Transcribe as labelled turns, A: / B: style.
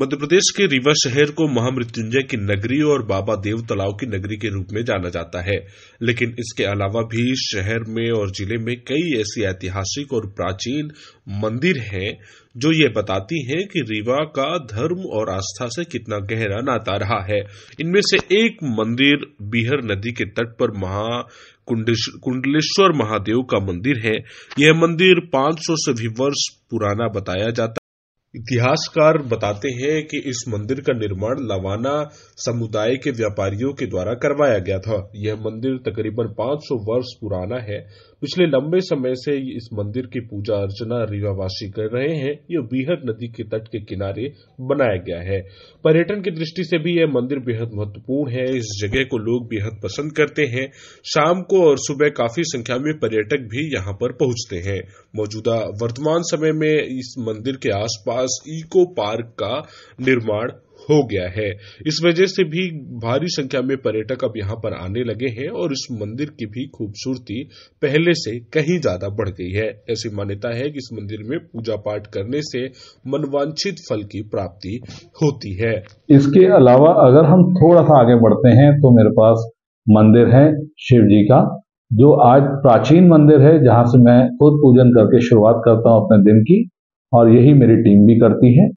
A: मध्य प्रदेश के रीवा शहर को महामृत्युंजय की नगरी और बाबा देव तलाव की नगरी के रूप में जाना जाता है लेकिन इसके अलावा भी शहर में और जिले में कई ऐसी ऐतिहासिक और प्राचीन मंदिर हैं जो ये बताती हैं कि रीवा का धर्म और आस्था से कितना गहरा नाता रहा है इनमें से एक मंदिर बिहर नदी के तट पर महा कुंडलेश्वर महादेव का मंदिर है यह मंदिर 500 से भी वर्ष पुराना बताया जाता इतिहासकार बताते हैं कि इस मंदिर का निर्माण लवाना समुदाय के व्यापारियों के द्वारा करवाया गया था यह मंदिर तकरीबन 500 वर्ष पुराना है पिछले लंबे समय से इस मंदिर की पूजा अर्चना रीवावासी कर रहे हैं यह बीहर नदी के तट के किनारे बनाया गया है पर्यटन की दृष्टि से भी यह मंदिर बेहद महत्वपूर्ण है इस जगह को लोग बेहद पसंद करते हैं शाम को और सुबह काफी संख्या में पर्यटक भी यहाँ पर पहुंचते हैं मौजूदा वर्तमान समय में इस मंदिर के आसपास पास इको पार्क का निर्माण हो गया है इस वजह से भी भारी संख्या में पर्यटक अब यहाँ पर आने लगे हैं और इस मंदिर की भी खूबसूरती पहले से कहीं ज्यादा बढ़ गई है ऐसी मान्यता है कि इस मंदिर में पूजा पाठ करने से मनवांछित फल की प्राप्ति होती है
B: इसके अलावा अगर हम थोड़ा सा आगे बढ़ते हैं तो मेरे पास मंदिर है शिव जी का जो आज प्राचीन मंदिर है जहां से मैं खुद पूजन करके शुरुआत करता हूं अपने दिन की और यही मेरी टीम भी करती है